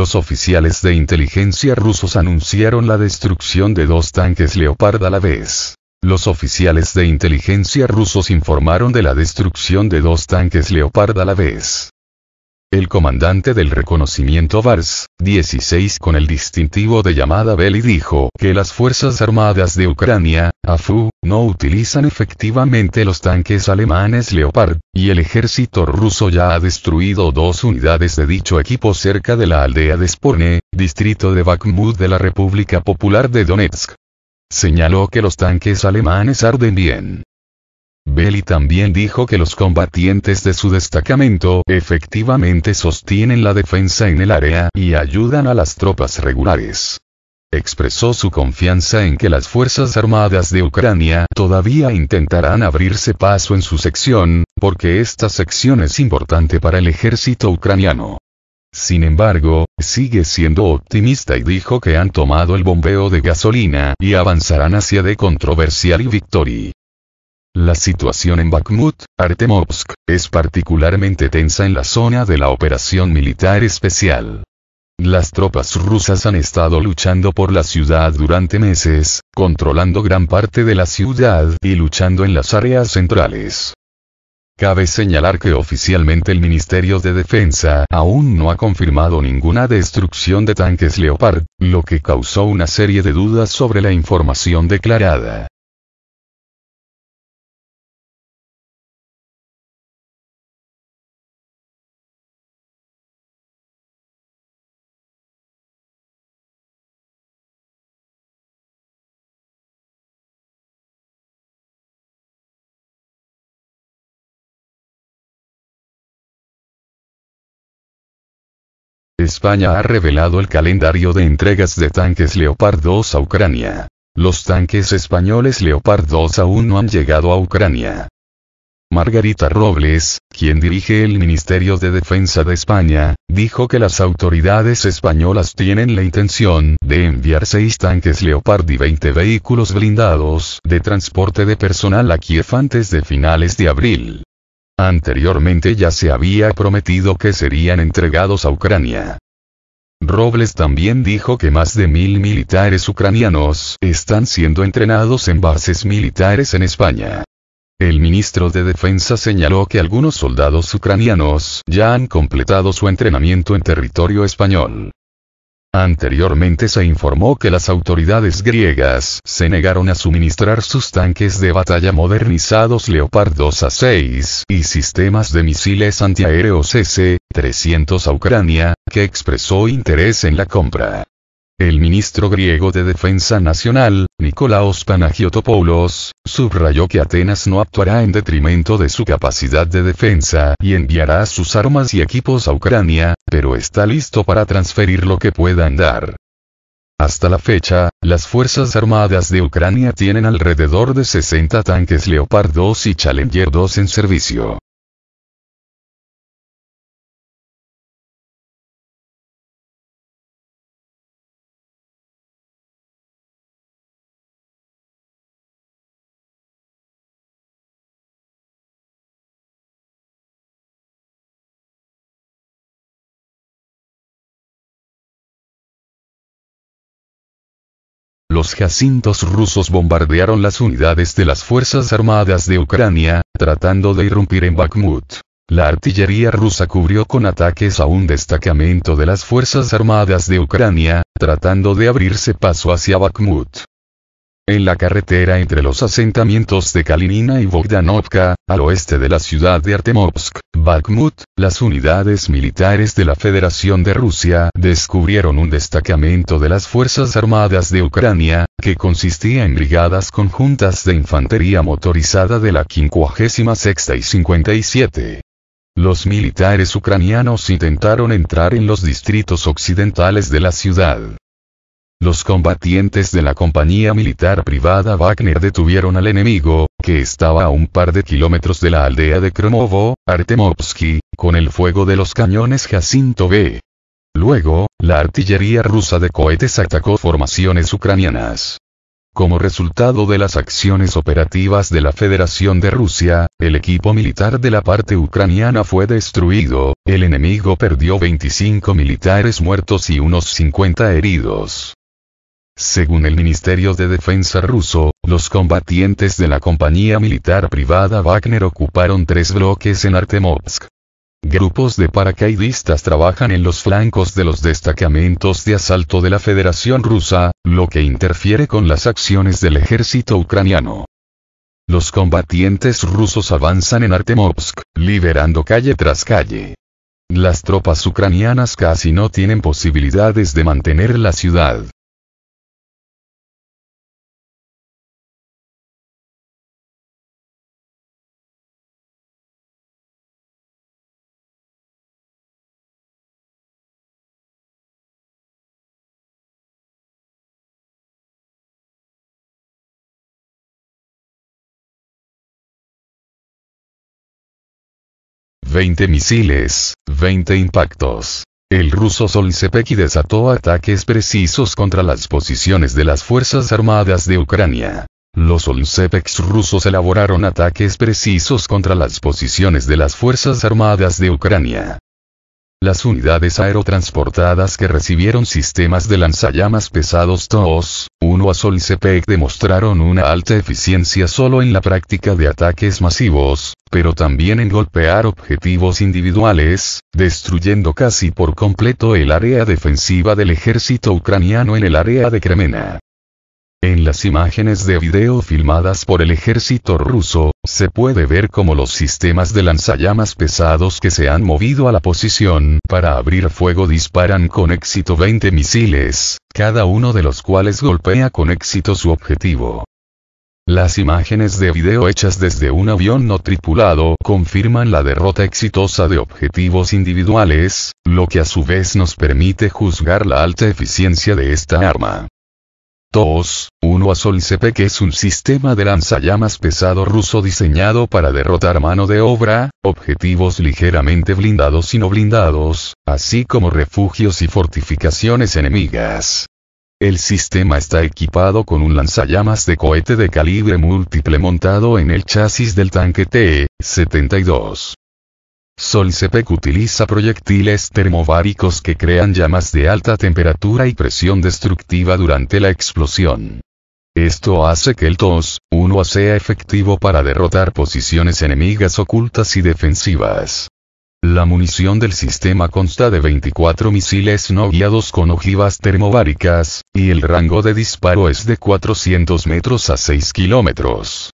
los oficiales de inteligencia rusos anunciaron la destrucción de dos tanques Leopard a la vez. Los oficiales de inteligencia rusos informaron de la destrucción de dos tanques Leopard a la vez. El comandante del reconocimiento Vars, 16 con el distintivo de llamada Beli dijo que las Fuerzas Armadas de Ucrania, AFU, no utilizan efectivamente los tanques alemanes Leopard, y el ejército ruso ya ha destruido dos unidades de dicho equipo cerca de la aldea de Sporne, distrito de Bakhmut de la República Popular de Donetsk. Señaló que los tanques alemanes arden bien Belli también dijo que los combatientes de su destacamento efectivamente sostienen la defensa en el área y ayudan a las tropas regulares. Expresó su confianza en que las Fuerzas Armadas de Ucrania todavía intentarán abrirse paso en su sección, porque esta sección es importante para el ejército ucraniano. Sin embargo, sigue siendo optimista y dijo que han tomado el bombeo de gasolina y avanzarán hacia de controversial y victory. La situación en Bakhmut, Artemovsk, es particularmente tensa en la zona de la operación militar especial. Las tropas rusas han estado luchando por la ciudad durante meses, controlando gran parte de la ciudad y luchando en las áreas centrales. Cabe señalar que oficialmente el Ministerio de Defensa aún no ha confirmado ninguna destrucción de tanques Leopard, lo que causó una serie de dudas sobre la información declarada. España ha revelado el calendario de entregas de tanques Leopard 2 a Ucrania. Los tanques españoles Leopard 2 aún no han llegado a Ucrania. Margarita Robles, quien dirige el Ministerio de Defensa de España, dijo que las autoridades españolas tienen la intención de enviar seis tanques Leopard y 20 vehículos blindados de transporte de personal a Kiev antes de finales de abril. Anteriormente ya se había prometido que serían entregados a Ucrania. Robles también dijo que más de mil militares ucranianos están siendo entrenados en bases militares en España. El ministro de Defensa señaló que algunos soldados ucranianos ya han completado su entrenamiento en territorio español. Anteriormente se informó que las autoridades griegas se negaron a suministrar sus tanques de batalla modernizados Leopard 2 a 6 y sistemas de misiles antiaéreos e S-300 a Ucrania, que expresó interés en la compra. El ministro griego de Defensa Nacional, Nikolaos Panagiotopoulos, subrayó que Atenas no actuará en detrimento de su capacidad de defensa y enviará sus armas y equipos a Ucrania, pero está listo para transferir lo que puedan dar. Hasta la fecha, las Fuerzas Armadas de Ucrania tienen alrededor de 60 tanques Leopard 2 y Challenger 2 en servicio. Los jacintos rusos bombardearon las unidades de las Fuerzas Armadas de Ucrania, tratando de irrumpir en Bakhmut. La artillería rusa cubrió con ataques a un destacamento de las Fuerzas Armadas de Ucrania, tratando de abrirse paso hacia Bakhmut. En la carretera entre los asentamientos de Kalinina y Bogdanovka, al oeste de la ciudad de Artemovsk, Bakhmut, las unidades militares de la Federación de Rusia descubrieron un destacamento de las Fuerzas Armadas de Ucrania, que consistía en brigadas conjuntas de infantería motorizada de la 56 y 57. Los militares ucranianos intentaron entrar en los distritos occidentales de la ciudad. Los combatientes de la compañía militar privada Wagner detuvieron al enemigo, que estaba a un par de kilómetros de la aldea de Kromovo, Artemovsky, con el fuego de los cañones Jacinto B. Luego, la artillería rusa de cohetes atacó formaciones ucranianas. Como resultado de las acciones operativas de la Federación de Rusia, el equipo militar de la parte ucraniana fue destruido, el enemigo perdió 25 militares muertos y unos 50 heridos. Según el Ministerio de Defensa ruso, los combatientes de la compañía militar privada Wagner ocuparon tres bloques en Artemovsk. Grupos de paracaidistas trabajan en los flancos de los destacamentos de asalto de la Federación Rusa, lo que interfiere con las acciones del ejército ucraniano. Los combatientes rusos avanzan en Artemovsk, liberando calle tras calle. Las tropas ucranianas casi no tienen posibilidades de mantener la ciudad. 20 misiles, 20 impactos. El ruso Solsepeki desató ataques precisos contra las posiciones de las Fuerzas Armadas de Ucrania. Los Solzhepeks rusos elaboraron ataques precisos contra las posiciones de las Fuerzas Armadas de Ucrania. Las unidades aerotransportadas que recibieron sistemas de lanzallamas pesados TOS, 1 a Sol demostraron una alta eficiencia solo en la práctica de ataques masivos, pero también en golpear objetivos individuales, destruyendo casi por completo el área defensiva del ejército ucraniano en el área de Kremena. En las imágenes de video filmadas por el ejército ruso, se puede ver cómo los sistemas de lanzallamas pesados que se han movido a la posición para abrir fuego disparan con éxito 20 misiles, cada uno de los cuales golpea con éxito su objetivo. Las imágenes de video hechas desde un avión no tripulado confirman la derrota exitosa de objetivos individuales, lo que a su vez nos permite juzgar la alta eficiencia de esta arma. TOS, 1 CP que es un sistema de lanzallamas pesado ruso diseñado para derrotar mano de obra, objetivos ligeramente blindados y no blindados, así como refugios y fortificaciones enemigas. El sistema está equipado con un lanzallamas de cohete de calibre múltiple montado en el chasis del tanque T-72. Solsepec utiliza proyectiles termováricos que crean llamas de alta temperatura y presión destructiva durante la explosión. Esto hace que el TOS 1 sea efectivo para derrotar posiciones enemigas ocultas y defensivas. La munición del sistema consta de 24 misiles no guiados con ojivas termováricas y el rango de disparo es de 400 metros a 6 kilómetros.